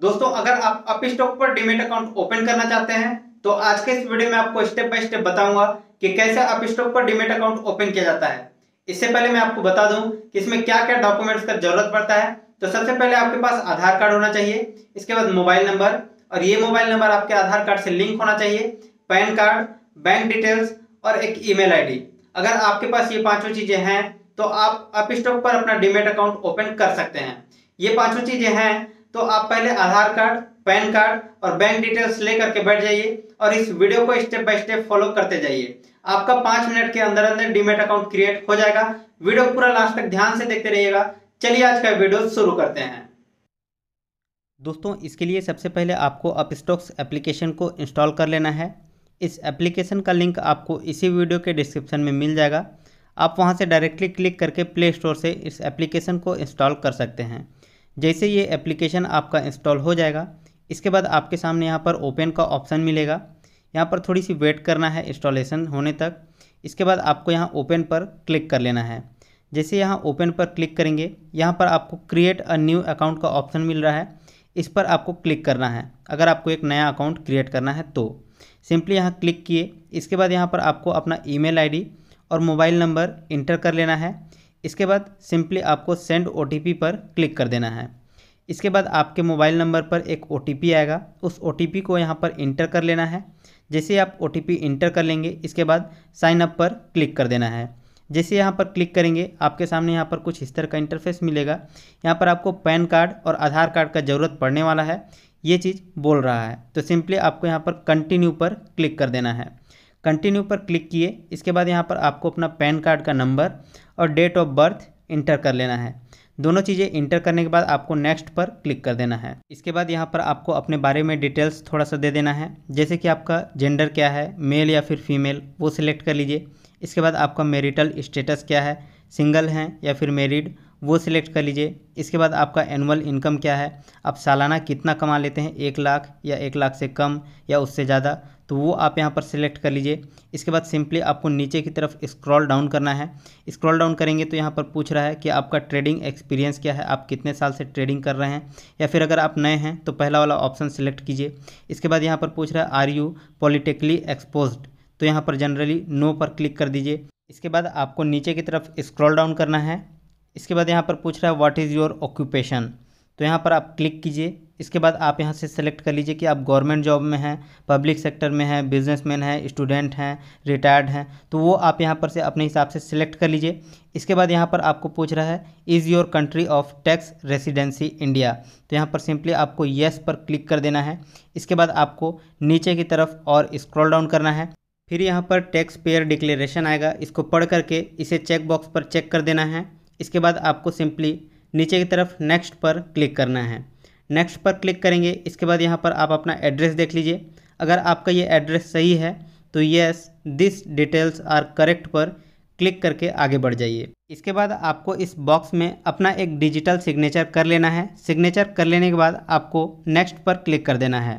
दोस्तों अगर आप अप स्टॉक पर डिमेट अकाउंट ओपन करना चाहते हैं तो आज के इस वीडियो में आपको स्टेप बाय स्टेप बताऊंगा कि कैसे अप स्टॉक पर डिमेट अकाउंट ओपन किया जाता है इससे पहले मैं आपको बता दूं कि इसमें क्या क्या डॉक्यूमेंट्स का जरूरत पड़ता है तो सबसे पहले आपके पास आधार कार्ड होना चाहिए इसके बाद मोबाइल नंबर और ये मोबाइल नंबर आपके आधार कार्ड से लिंक होना चाहिए पैन कार्ड बैंक डिटेल्स और एक ईमेल आईडी अगर आपके पास ये पांचों चीजें हैं तो आप अप स्टॉक पर अपना डिमेट अकाउंट ओपन कर सकते हैं ये पांचों चीजें हैं तो आप पहले आधार कार्ड पैन कार्ड और बैंक डिटेल्स लेकर के बैठ जाइए और इस वीडियो को स्टेप बाय स्टेप फॉलो करते जाइए आपका पांच मिनट के अंदर अंदर डीमेट अकाउंट क्रिएट हो जाएगा वीडियो पूरा लास्ट तक ध्यान से देखते रहिएगा चलिए आज का वीडियो शुरू करते हैं दोस्तों इसके लिए सबसे पहले आपको अपस्टॉक्स एप्लीकेशन को इंस्टॉल कर लेना है इस एप्लीकेशन का लिंक आपको इसी वीडियो के डिस्क्रिप्शन में मिल जाएगा आप वहां से डायरेक्टली क्लिक करके प्ले स्टोर से इस एप्लीकेशन को इंस्टॉल कर सकते हैं जैसे ये एप्लीकेशन आपका इंस्टॉल हो जाएगा इसके बाद आपके सामने यहाँ पर ओपन का ऑप्शन मिलेगा यहाँ पर थोड़ी सी वेट करना है इंस्टॉलेशन होने तक इसके बाद आपको यहाँ ओपन पर क्लिक कर लेना है जैसे यहाँ ओपन पर क्लिक करेंगे यहाँ पर आपको क्रिएट अ न्यू अकाउंट का ऑप्शन मिल रहा है इस पर आपको क्लिक करना है अगर आपको एक नया अकाउंट क्रिएट करना है तो सिंपली यहाँ क्लिक किए इसके बाद यहाँ पर आपको अपना ईमेल आईडी और मोबाइल नंबर इंटर कर लेना है इसके बाद सिंपली आपको सेंड ओ पर क्लिक कर देना है इसके बाद आपके मोबाइल नंबर पर एक ओ आएगा उस ओ को यहाँ पर इंटर कर लेना है जैसे आप ओ इंटर कर लेंगे इसके बाद साइन अप पर क्लिक कर देना है जैसे यहाँ पर क्लिक करेंगे आपके सामने यहाँ पर कुछ इस तरह का इंटरफेस मिलेगा यहाँ पर आपको पैन कार्ड और आधार कार्ड का ज़रूरत पड़ने वाला है ये चीज़ बोल रहा है तो सिंपली आपको यहाँ पर कंटिन्यू पर क्लिक कर देना है कंटिन्यू पर क्लिक किए इसके बाद यहाँ पर आपको अपना पैन कार्ड का नंबर और डेट ऑफ बर्थ इंटर कर लेना है दोनों चीज़ें इंटर करने के बाद आपको नेक्स्ट पर क्लिक कर देना है इसके बाद यहाँ पर आपको अपने बारे में डिटेल्स थोड़ा सा दे देना है जैसे कि आपका जेंडर क्या है मेल या फिर फीमेल वो सिलेक्ट कर लीजिए इसके बाद आपका मेरिटल स्टेटस क्या है सिंगल हैं या फिर मेरिड वो सिलेक्ट कर लीजिए इसके बाद आपका एनुअल इनकम क्या है आप सालाना कितना कमा लेते हैं एक लाख या एक लाख से कम या उससे ज़्यादा तो वो आप यहाँ पर सिलेक्ट कर लीजिए इसके बाद सिंपली आपको नीचे की तरफ स्क्रॉल डाउन करना है स्क्रॉल डाउन करेंगे तो यहाँ पर पूछ रहा है कि आपका ट्रेडिंग एक्सपीरियंस क्या है आप कितने साल से ट्रेडिंग कर रहे हैं या फिर अगर आप नए हैं तो पहला वाला ऑप्शन सिलेक्ट कीजिए इसके बाद यहाँ पर पूछ रहा है आर यू पॉलिटिकली एक्सपोज तो यहाँ पर जनरली नो पर क्लिक कर दीजिए इसके बाद आपको नीचे की तरफ स्क्रॉल डाउन करना है इसके बाद यहाँ पर पूछ रहा है व्हाट इज़ योर ऑक्यूपेशन तो यहाँ पर आप क्लिक कीजिए इसके बाद आप यहाँ से सेलेक्ट कर लीजिए कि आप गवर्नमेंट जॉब में हैं पब्लिक सेक्टर में हैं बिजनेसमैन हैं स्टूडेंट हैं रिटायर्ड हैं तो वो आप यहाँ पर से अपने हिसाब से सिलेक्ट कर लीजिए इसके बाद यहाँ पर आपको पूछ रहा है is your country of tax residency India तो यहाँ पर सिंपली आपको येस पर क्लिक कर देना है इसके बाद आपको नीचे की तरफ और स्क्रॉल डाउन करना है फिर यहाँ पर टैक्स पेयर डिक्लेरेशन आएगा इसको पढ़ करके इसे चेक बॉक्स पर चेक कर देना है इसके बाद आपको सिंपली नीचे की तरफ नेक्स्ट पर क्लिक करना है नेक्स्ट पर क्लिक करेंगे इसके बाद यहाँ पर आप अपना एड्रेस देख लीजिए अगर आपका ये एड्रेस सही है तो yes this details are correct पर क्लिक करके आगे बढ़ जाइए इसके बाद आपको इस बॉक्स में अपना एक डिजिटल सिग्नेचर कर लेना है सिग्नेचर कर लेने के बाद आपको नेक्स्ट पर क्लिक कर देना है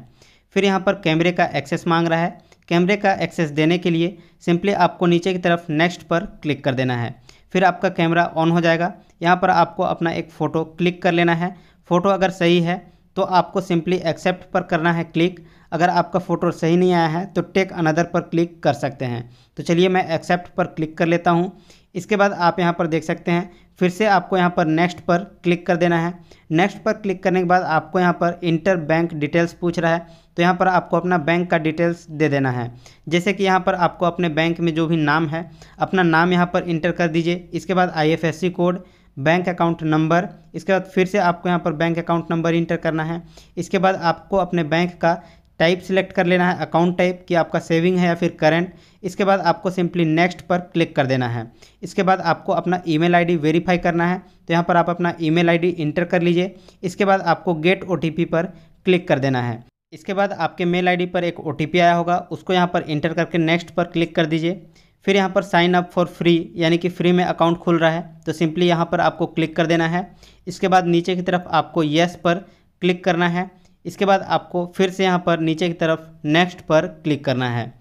फिर यहाँ पर कैमरे का एक्सेस मांग रहा है कैमरे का एक्सेस देने के लिए सिंपली आपको नीचे की तरफ नेक्स्ट पर क्लिक कर देना है फिर आपका कैमरा ऑन हो जाएगा यहाँ पर आपको अपना एक फ़ोटो क्लिक कर लेना है फ़ोटो अगर सही है तो आपको सिंपली एक्सेप्ट पर करना है क्लिक अगर आपका फ़ोटो सही नहीं आया है तो टेक अनदर पर क्लिक कर सकते हैं तो चलिए मैं एक्सेप्ट पर क्लिक कर लेता हूँ इसके बाद आप यहाँ पर देख सकते हैं फिर से आपको यहाँ पर नेक्स्ट पर क्लिक कर देना है नेक्स्ट पर क्लिक करने के बाद आपको यहाँ पर इंटर बैंक डिटेल्स पूछ रहा है तो यहाँ पर आपको अपना बैंक का डिटेल्स दे देना है जैसे कि यहाँ पर आपको अपने बैंक में जो भी नाम है अपना नाम यहाँ पर इंटर कर दीजिए इसके बाद I code bank account number इसके बाद फिर से आपको यहाँ पर बैंक अकाउंट नंबर इंटर करना है इसके बाद आपको अपने बैंक का टाइप सिलेक्ट कर लेना है अकाउंट टाइप कि आपका सेविंग है या फिर करंट इसके बाद आपको सिंपली नेक्स्ट पर क्लिक कर देना है इसके बाद आपको अपना ईमेल आईडी वेरीफाई करना है तो यहाँ पर आप अपना ईमेल आईडी इंटर कर लीजिए इसके बाद आपको गेट ओटीपी पर क्लिक कर देना है इसके बाद आपके मेल आईडी पर एक ओटीपी आया होगा उसको यहाँ पर इंटर करके नेक्स्ट पर क्लिक कर दीजिए फिर यहाँ पर साइन अप फॉर फ्री यानी कि फ्री में अकाउंट खुल रहा है तो सिंपली यहाँ पर आपको क्लिक कर देना है इसके बाद नीचे की तरफ आपको येस पर क्लिक करना है इसके बाद आपको फिर से यहाँ पर नीचे की तरफ नेक्स्ट पर क्लिक करना है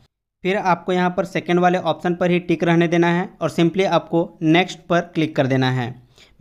फिर आपको यहाँ पर सेकेंड वाले ऑप्शन पर ही टिक रहने देना है और सिंपली आपको नेक्स्ट पर क्लिक कर देना है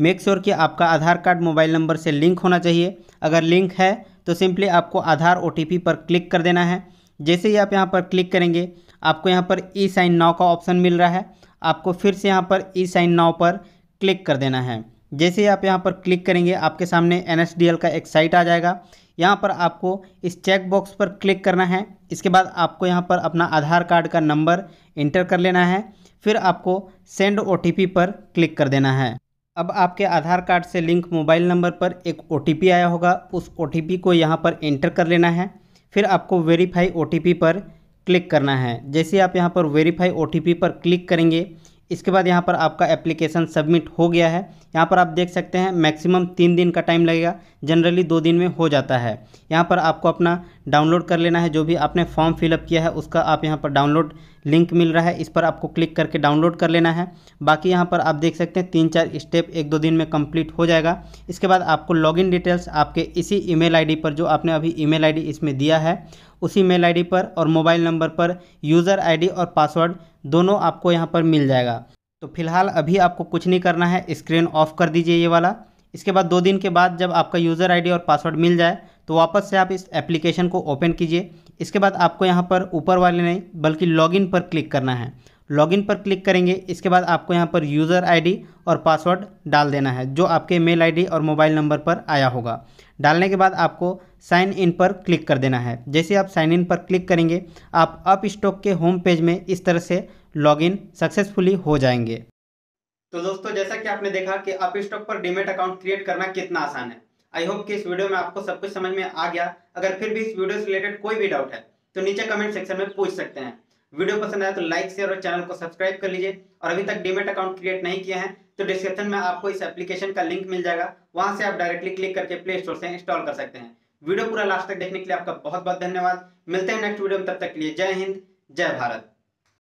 मेक श्योर sure कि आपका आधार कार्ड मोबाइल नंबर से लिंक होना चाहिए अगर लिंक है तो सिंपली आपको आधार ओ पर क्लिक कर देना है जैसे ही आप यहाँ पर क्लिक करेंगे आपको यहाँ पर ई साइन नाव का ऑप्शन मिल रहा है आपको फिर से यहाँ पर ई साइन नाव पर क्लिक कर देना है जैसे ही आप यहाँ पर क्लिक करेंगे आपके सामने एन का एक साइट आ जाएगा यहाँ पर आपको इस चेक बॉक्स पर क्लिक करना है इसके बाद आपको यहाँ पर अपना आधार कार्ड का नंबर इंटर कर लेना है फिर आपको सेंड ओ पर क्लिक कर देना है अब आपके आधार कार्ड से लिंक मोबाइल नंबर पर एक ओ आया होगा उस ओ को यहाँ पर इंटर कर लेना है फिर आपको वेरीफाई ओ पर क्लिक करना है जैसे आप यहाँ पर वेरीफाई ओ पर क्लिक करेंगे इसके बाद यहाँ पर आपका एप्लीकेशन सबमिट हो गया है यहाँ पर आप देख सकते हैं मैक्सिमम तीन दिन का टाइम लगेगा जनरली दो दिन में हो जाता है यहाँ पर आपको अपना डाउनलोड कर लेना है जो भी आपने फॉर्म फिलअप किया है उसका आप यहाँ पर डाउनलोड लिंक मिल रहा है इस पर आपको क्लिक करके डाउनलोड कर लेना है बाकी यहाँ पर आप देख सकते हैं तीन चार स्टेप एक दो दिन में कंप्लीट हो जाएगा इसके बाद आपको लॉगिन डिटेल्स आपके इसी ईमेल आईडी पर जो आपने अभी ईमेल आईडी इसमें दिया है उसी मेल आई पर और मोबाइल नंबर पर यूज़र आई और पासवर्ड दोनों आपको यहाँ पर मिल जाएगा तो फिलहाल अभी आपको कुछ नहीं करना है स्क्रीन ऑफ कर दीजिए ये वाला इसके बाद दो दिन के बाद जब आपका यूज़र आई और पासवर्ड मिल जाए तो वापस से आप इस एप्लीकेशन को ओपन कीजिए इसके बाद आपको यहाँ पर ऊपर वाले नहीं बल्कि लॉगिन पर क्लिक करना है लॉगिन पर क्लिक करेंगे इसके बाद आपको यहाँ पर यूज़र आईडी और पासवर्ड डाल देना है जो आपके मेल आईडी और मोबाइल नंबर पर आया होगा डालने के बाद आपको साइन इन पर क्लिक कर देना है जैसे आप साइन इन पर क्लिक करेंगे आप अप स्टॉक के होम पेज में इस तरह से लॉगिन सक्सेसफुली हो जाएंगे तो दोस्तों जैसा कि आपने देखा कि अप स्टॉक पर डिमेट अकाउंट क्रिएट करना कितना आसान है आई होप कि इस वीडियो में आपको सब कुछ समझ में आ गया अगर फिर भी इस वीडियो से रिलेटेड कोई भी डाउट है तो नीचे कमेंट सेक्शन में पूछ सकते हैं वीडियो पसंद आया तो लाइक शेयर और चैनल को सब्सक्राइब कर लीजिए और अभी तक डीमेट अकाउंट क्रिएट नहीं किया है तो डिस्क्रिप्शन में आपको इस एप्लीकेशन का लिंक मिल जाएगा वहां से आप डायरेक्टली क्लिक करके प्ले स्टोर से इंस्टॉल कर सकते हैं वीडियो पूरा लास्ट तक देखने के लिए आपका बहुत बहुत धन्यवाद मिलते हैं नेक्स्ट वीडियो में तब तक के लिए जय हिंद जय भारत